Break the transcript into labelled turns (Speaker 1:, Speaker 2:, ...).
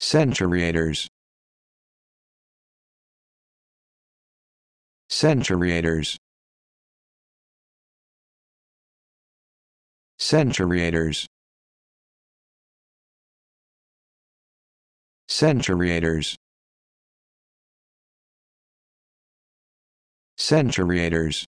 Speaker 1: Centuriators. Centuriators. Centuriators. Centuriators. Centuriators.